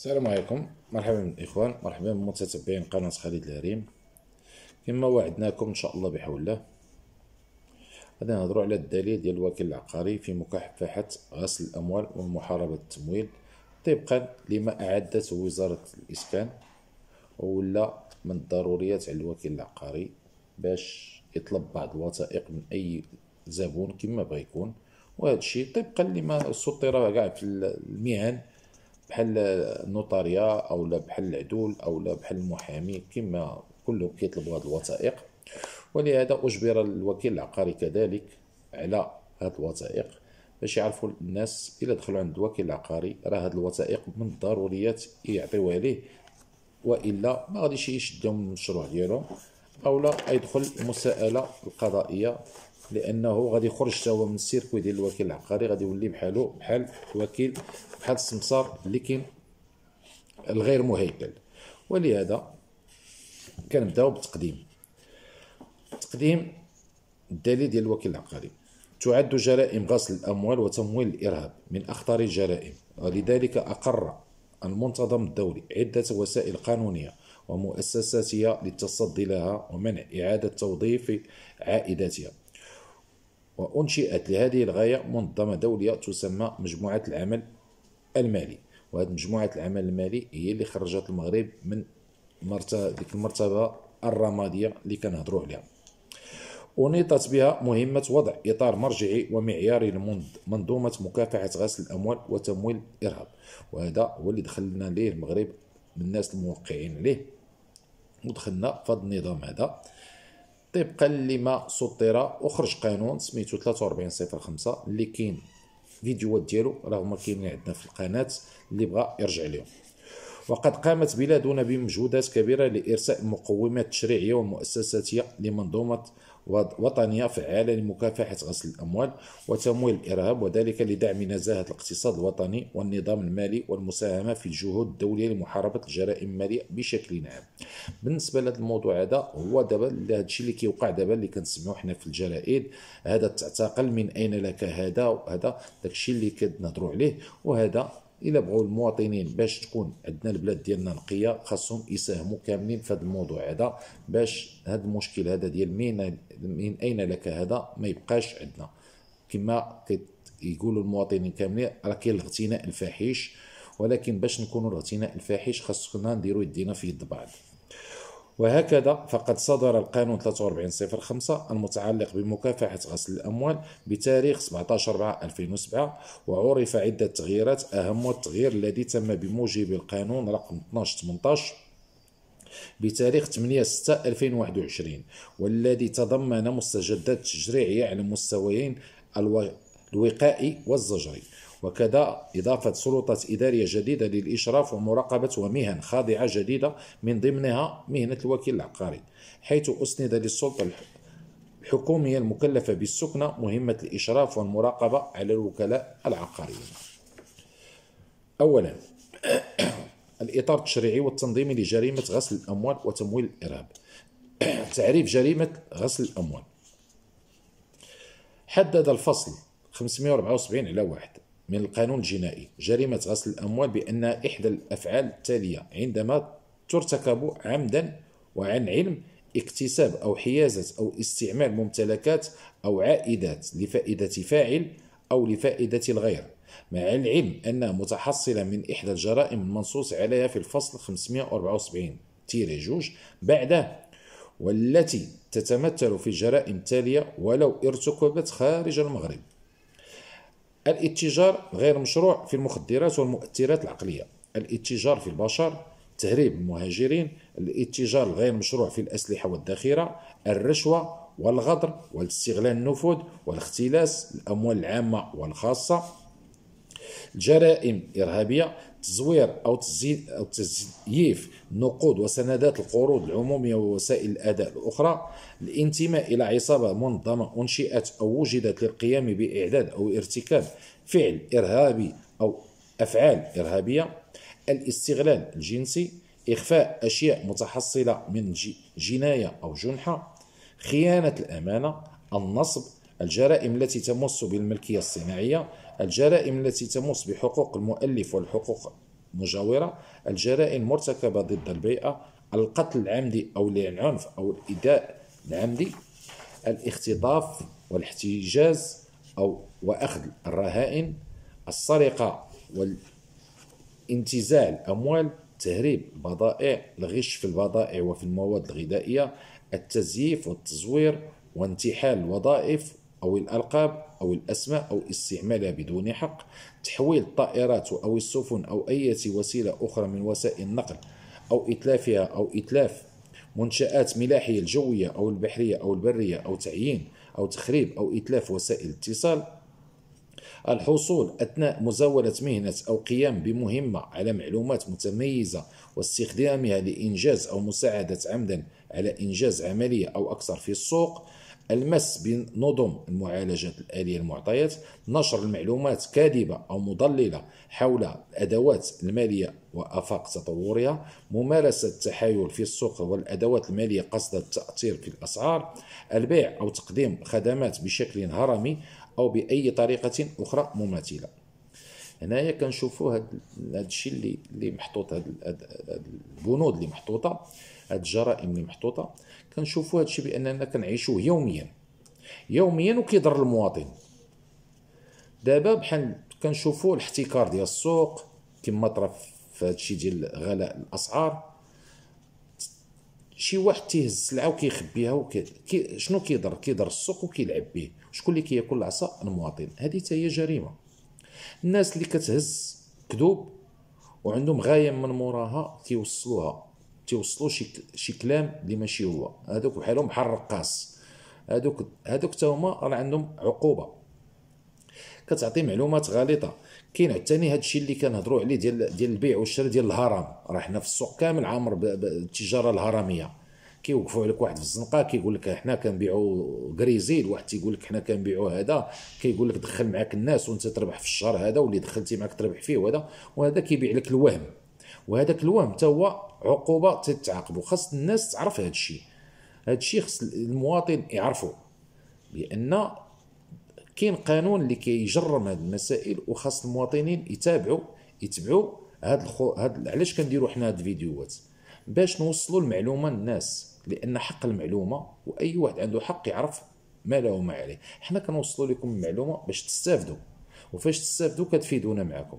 السلام عليكم مرحبا الاخوان مرحبا بمتتبعين قناه خالد الهريم كما وعدناكم ان شاء الله بحول الله غادي نهضروا على الدليل ديال الوكيل العقاري في مكافحه غسل الاموال ومحاربه التمويل طبقا لما اعدته وزاره الاسكان ولا من الضروريات على الوكيل العقاري باش يطلب بعض الوثائق من اي زبون كما بغى يكون وهذا الشيء طبقا لما سطر كاع في المهن بحال النوطاريا او لا بحال العدول او لا بحال المحامي كما كلهم كيطلب هذه الوثائق ولهذا اجبر الوكيل العقاري كذلك على هذه الوثائق باش يعرفوا الناس الا دخلوا عند الوكيل العقاري راه هذه الوثائق من الضروريات يعطيوها ليه والا ما غاديش يشدهم المشروع ديالهم او لا يدخل المساءله القضائيه لانه غادي يخرج حتى هو من السيركوي ديال الوكيل العقاري غادي يولي بحالو بحال الوكيل بحال السمسار اللي كاين الغير مهيكل ولهذا كنبداو بالتقديم تقديم الدليل ديال الوكيل العقاري تعد جرائم غسل الاموال وتمويل الارهاب من اخطر الجرائم ولذلك اقر المنتظم الدولي عده وسائل قانونيه ومؤسساتها للتصدي لها ومنع إعادة توظيف عائداتها وأنشئت لهذه الغاية منظمة دولية تسمى مجموعة العمل المالي وهذه مجموعة العمل المالي هي اللي خرجت المغرب من ديك المرتبة الرمادية اللي كنهضروا عليها أنيطت بها مهمة وضع إطار مرجعي ومعياري لمنظومة مكافحة غسل الأموال وتمويل الإرهاب وهذا هو اللي دخلنا ليه المغرب من الناس الموقعين ليه ودخلنا في هذا النظام هذا طبقا لما سطر وخرج قانون سميتو 4305 اللي كاين فيديوهات ديالو راه هما كاينين عندنا في القناه اللي بغى يرجع ليهم وقد قامت بلادنا بمجهودات كبيره لارساء مقومات تشريعيه ومؤسساتيه لمنظومه وطنية فعالة لمكافحة غسل الأموال وتمويل الإرهاب وذلك لدعم نزاهة الاقتصاد الوطني والنظام المالي والمساهمة في الجهود الدولية لمحاربة الجرائم المالية بشكل عام بالنسبة لهذا الموضوع هذا هو دابا هذا الشيء اللي كيوقع دابا اللي كنسمعوا حنا في الجرائد هذا تعتقل من أين لك هذا وهذا داك الشيء اللي كنهضروا عليه وهذا الا بغاو المواطنين باش تكون عندنا البلاد ديالنا نقيه خاصهم يساهموا كاملين في هذا الموضوع هذا باش هذا المشكل هذا ديال مين من اين لك هذا ما يبقاش عندنا كما يقولوا المواطنين كاملين راه كاين الاغتناء الفاحش ولكن باش نكونوا الاغتناء الفاحش خاصنا نديروا يدينا في يد بعض وهكذا فقد صدر القانون 4305 المتعلق بمكافحة غسل الأموال بتاريخ 17/4/2007 وعرف عدة تغييرات أهم التغيير الذي تم بموجب القانون رقم 1218 بتاريخ 8 6 2021 والذي تضمن مستجدات تشريعية على مستويين الوقائي والزجري وكذا إضافة سلطة إدارية جديدة للإشراف ومراقبة ومهن خاضعة جديدة من ضمنها مهنة الوكيل العقاري حيث أسند للسلطة الحكومية المكلفة بالسكنة مهمة الإشراف والمراقبة على الوكلاء العقاريين أولا الإطار التشريعي والتنظيمي لجريمة غسل الأموال وتمويل الإرهاب تعريف جريمة غسل الأموال حدد الفصل 574 على واحد من القانون الجنائي جريمة غسل الأموال بأن إحدى الأفعال التالية عندما ترتكب عمدا وعن علم اكتساب أو حيازة أو استعمال ممتلكات أو عائدات لفائدة فاعل أو لفائدة الغير مع العلم أنها متحصلة من إحدى الجرائم المنصوص عليها في الفصل 574 تيري جوج بعده والتي تتمثل في الجرائم التالية ولو ارتكبت خارج المغرب الاتجار غير مشروع في المخدرات والمؤثرات العقلية الاتجار في البشر تهريب المهاجرين الاتجار الغير مشروع في الأسلحة والذخيرة الرشوة والغدر والاستغلال النفوذ والاختلاس الأموال العامة والخاصة جرائم إرهابية تزوير أو تزيد أو تزييف نقود وسندات القروض العمومية ووسائل الأداء الأخرى الانتماء إلى عصابة منظمة أنشئت أو وجدت للقيام بإعداد أو ارتكاب فعل إرهابي أو أفعال إرهابية الاستغلال الجنسي إخفاء أشياء متحصلة من جناية أو جنحة خيانة الأمانة النصب الجرائم التي تمس بالملكية الصناعية الجرائم التي تمس بحقوق المؤلف والحقوق المجاورة الجرائم المرتكبة ضد البيئة القتل العمدي أو العنف أو الإيذاء العمدي الاختطاف والاحتجاز أو وأخذ الرهائن السرقة والانتزاع الأموال تهريب البضائع الغش في البضائع وفي المواد الغذائية التزييف والتزوير وانتحال الوظائف أو الألقاب أو الأسماء أو استعمالها بدون حق تحويل الطائرات أو السفن أو أي وسيلة أخرى من وسائل النقل أو إتلافها أو إتلاف منشآت ملاحية الجوية أو البحرية أو البرية أو تعيين أو تخريب أو إتلاف وسائل الاتصال الحصول أثناء مزاولة مهنة أو قيام بمهمة على معلومات متميزة واستخدامها لإنجاز أو مساعدة عمدا على إنجاز عملية أو أكثر في السوق المس بنظم المعالجات الآلية المعطيات نشر المعلومات كاذبة أو مضللة حول الأدوات المالية وآفاق تطورها ممارسة التحايل في السوق والأدوات المالية قصد التأثير في الأسعار البيع أو تقديم خدمات بشكل هرمي أو بأي طريقة أخرى مماثلة هنايا كنشوفوا هذا الشيء اللي اللي محطوط هاد البنود اللي محطوطه هاد الجرائم اللي محطوطه كنشوفوا هادشي باننا كنعيشوه يوميا يوميا وكيضر المواطن دابا بحال كنشوفوا الاحتكار ديال السوق كما طرا في هادشي ديال غلاء الاسعار شي واحد تيهز السلعه وكيخبيها وكي شنو كيضر كيضر السوق وكيلعب به شكون اللي كياكل العصا المواطن هذه حتى هي جريمه الناس اللي كتهز كذوب وعندهم غايه من موراها كيوصلوها تيوصلوا شي شي كلام اللي ماشي هو هذوك بحالهم بحال الرقاص هذوك هذوك حتى هما راه عندهم عقوبه كتعطي معلومات غالطه كاين عاوتاني هذا الشيء اللي كنهضروا عليه ديال ديال البيع والشراء ديال الهرم راه حنا في السوق كامل عامر بالتجاره الهرميه كيوقفوا عليك واحد في الزنقه كيقول لك حنا كنبيعوا كريزيل واحد تيقول لك حنا كنبيعوا هذا كيقول لك دخل معاك الناس وانت تربح في الشهر هذا واللي دخلتي معاك تربح فيه وهذا وهذا كيبيع لك الوهم وهذاك الوهم حتى هو عقوبه تتعاقبوا خاص الناس تعرف هذا الشيء هذا الشيء خاص المواطن يعرفه بان كاين قانون اللي كيجرم هذه المسائل وخاص المواطنين يتابعوا يتبعوا هاد الخو... هاد علاش كنديروا حنا هاد الفيديوهات باش نوصلوا المعلومه للناس لان حق المعلومه واي واحد عنده حق يعرف ما له وما عليه حنا كنوصلوا لكم المعلومه باش تستافدوا وفاش تستافدوا كتفيدونا معكم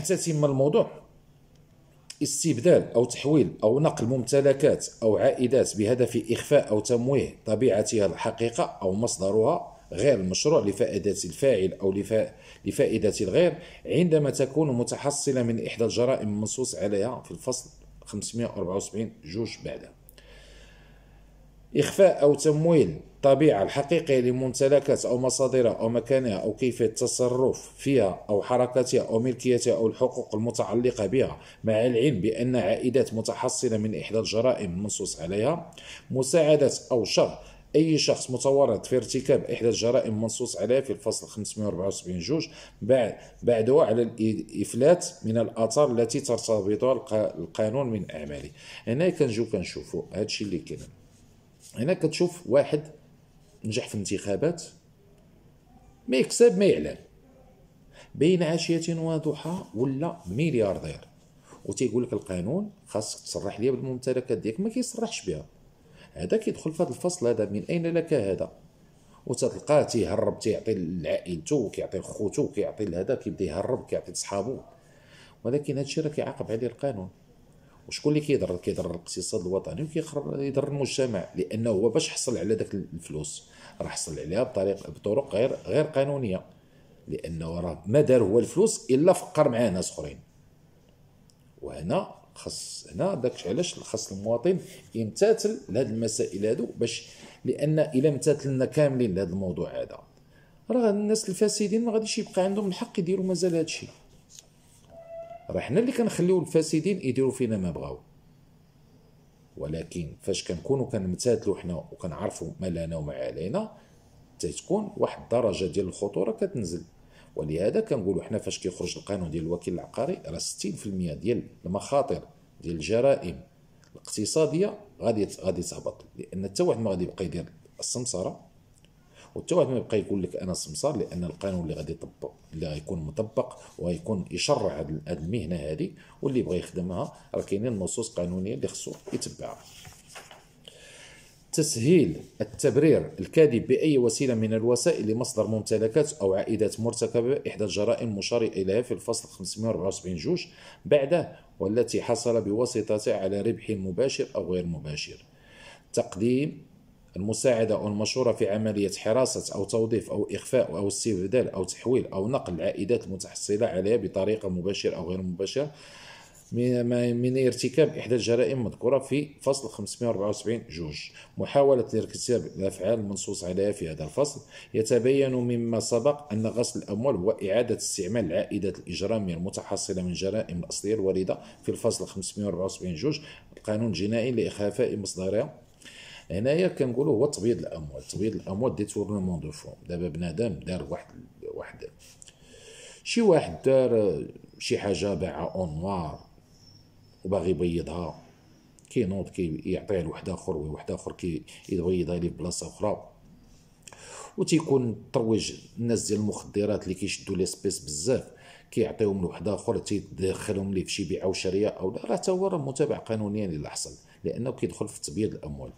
حتى يتم الموضوع استبدال أو تحويل أو نقل ممتلكات أو عائدات بهدف إخفاء أو تمويه طبيعتها الحقيقة أو مصدرها غير المشروع لفائدة الفاعل أو لفائدة الغير عندما تكون متحصلة من إحدى الجرائم المنصوص عليها في الفصل 574 جوج بعدها إخفاء أو تمويل الطبيعة الحقيقية لممتلكات أو مصادرها أو مكانها أو كيفية التصرف فيها أو حركتها أو ملكيتها أو الحقوق المتعلقة بها مع العلم بأن عائدات متحصلة من إحدى الجرائم المنصوص عليها مساعدة أو شر أي شخص متورط في ارتكاب إحدى الجرائم المنصوص عليها في الفصل 574 جوج بعد بعدها على الإفلات من الآثار التي ترتبطها القانون من أعماله هنا كنجيو كنشوفوا هادشي اللي كاين هنا كتشوف واحد نجح في الانتخابات ما يكسب ما يعلن بين عشية وضحى ولا ملياردير وتيقول لك القانون خاصك تصرح ليا بالممتلكات ديالك ما كيصرحش بها هذا كيدخل في هذا الفصل هذا من اين لك هذا وتتلقاه تيهرب تيعطي لعائلته كيعطي لخوته كيعطي لهذا كيبدا يهرب كيعطي لصحابو ولكن هادشي راه كيعاقب عليه القانون وشكون اللي كيضر كيضر الاقتصاد الوطني وكيضر المجتمع لانه هو باش حصل على داك الفلوس راه حصل عليها بطريق بطرق غير غير قانونيه لانه راه ما دار هو الفلوس الا فقر مع ناس اخرين وهنا خص هنا داك علاش خص المواطن يمتثل لهاد المسائل هادو باش لان الا امتثلنا كاملين لهذا الموضوع هذا راه الناس الفاسدين ما غاديش يبقى عندهم الحق يديروا مازال هادشي راه حنا اللي كنخليو الفاسدين يديروا فينا ما بغاو ولكن فاش كنكونوا كنمتثلوا حنا وكنعرفوا ما لنا وما علينا تتكون واحد الدرجه ديال الخطوره كتنزل ولهذا كنقولوا حنا فاش كيخرج القانون ديال الوكيل العقاري راه 60% ديال المخاطر ديال الجرائم الاقتصاديه غادي غادي تهبط لان حتى واحد ما غادي يبقى يدير السمسره وحتى واحد ما يبقى يقول لك انا سمسار لان القانون اللي غادي يطبق اللي غيكون مطبق وغيكون يشرع هذه المهنه هذه واللي بغى يخدمها راه كاينين نصوص قانونيه اللي خصو يتبعها تسهيل التبرير الكاذب بأي وسيلة من الوسائل لمصدر ممتلكات أو عائدات مرتكبة إحدى الجرائم مشار إليها في الفصل 574 جوج بعده والتي حصل بواسطتها على ربح مباشر أو غير مباشر تقديم المساعدة أو المشورة في عملية حراسة أو توظيف أو إخفاء أو استبدال أو تحويل أو نقل العائدات المتحصلة عليها بطريقة مباشرة أو غير مباشرة من ارتكاب إحدى الجرائم المذكورة في فصل 574 جوج محاولة ارتكاب الأفعال المنصوص عليها في هذا الفصل يتبين مما سبق أن غسل الأموال وإعادة استعمال العائدات الإجرامية المتحصلة من جرائم الأصلية الواردة في الفصل 574 جوج القانون الجنائي لإخفاء مصدرها هنايا كنقولوا هو تبييض الاموال تبييض الاموال دي تورنمون دو فون دابا بنادم دار واحد واحد شي واحد دار آه، شي حاجه باعها اون نوار وباغي يبيضها كينوض كيعطيها لواحد اخر وواحد اخر كي يبيضها ليه بلاصه اخرى وتيكون ترويج الناس ديال المخدرات اللي كيشدوا لي سبيس بزاف كيعطيهم لواحد اخر تيدخلهم ليه في شي بيعه وشريه او لا راه هو راه متابع قانونيا اللي حصل لانه كيدخل في تبييض الاموال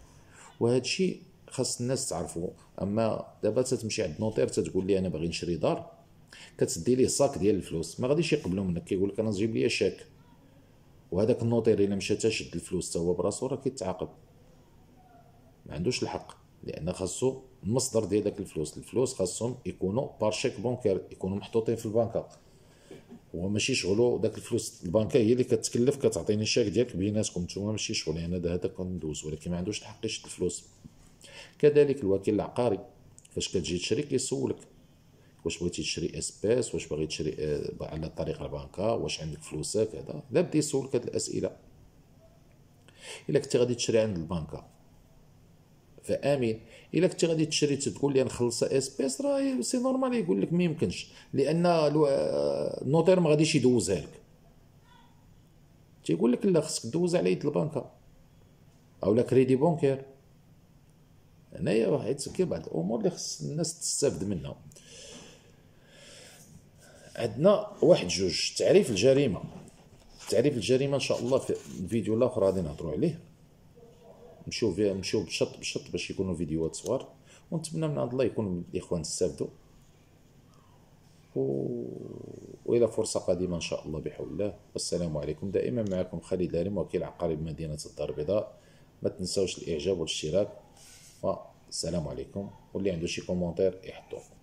وهذا الشيء خاص الناس تعرفوا اما دابا تتمشي عند نوطير تتقول لي انا باغي نشري دار كتدي ليه صاك ديال الفلوس ما غاديش يقبلوا منك كيقول لك انا جيب لي شيك وهذاك النوطير الا مشى تشد الفلوس حتى هو براسو راه كيتعاقب ما عندوش الحق لان خاصو المصدر ديال داك الفلوس الفلوس خاصهم يكونوا بار شيك بونكير يكونوا محطوطين في البنكه هو ماشي شغلو داك الفلوس البنكه هي اللي كتكلف كتعطيني الشيك ديالك بيناتكم نتوما ماشي شغل يعني هذا كندوز ولكن ما عندوش الحق يشد الفلوس كذلك الوكيل العقاري فاش كتجي تشري كيسولك واش بغيتي تشري اسباس واش باغي تشري آه، على طريق البنكه واش عندك فلوسك هذا لا بدي يسولك هاد الاسئله الا كنتي غادي تشري عند البنكه فامين الا كنتي غادي تشري تقول لي نخلص اس راه سي نورمال يقول لك ما يمكنش لان آه، النوتير ما غاديش يدوزها لك تيقول لك لا خصك دوز على يد البنكه اولا كريدي بونكير هنايا واحد كاين بعض الامور اللي خص الناس تستافد منها عندنا واحد جوج تعريف الجريمه تعريف الجريمه ان شاء الله في فيديو الاخر غادي نهضروا عليه مشيو فيها بشط بشط باش يكونوا فيديوهات صغار ونتمنى من عند الله يكون الاخوان استفادوا و... والى فرصه قادمه ان شاء الله بحول الله والسلام عليكم دائما معكم خالد هاني وكيل عقاري بمدينه الدار البيضاء ما تنساوش الاعجاب والاشتراك والسلام عليكم واللي عنده شي كومونتير يحطوه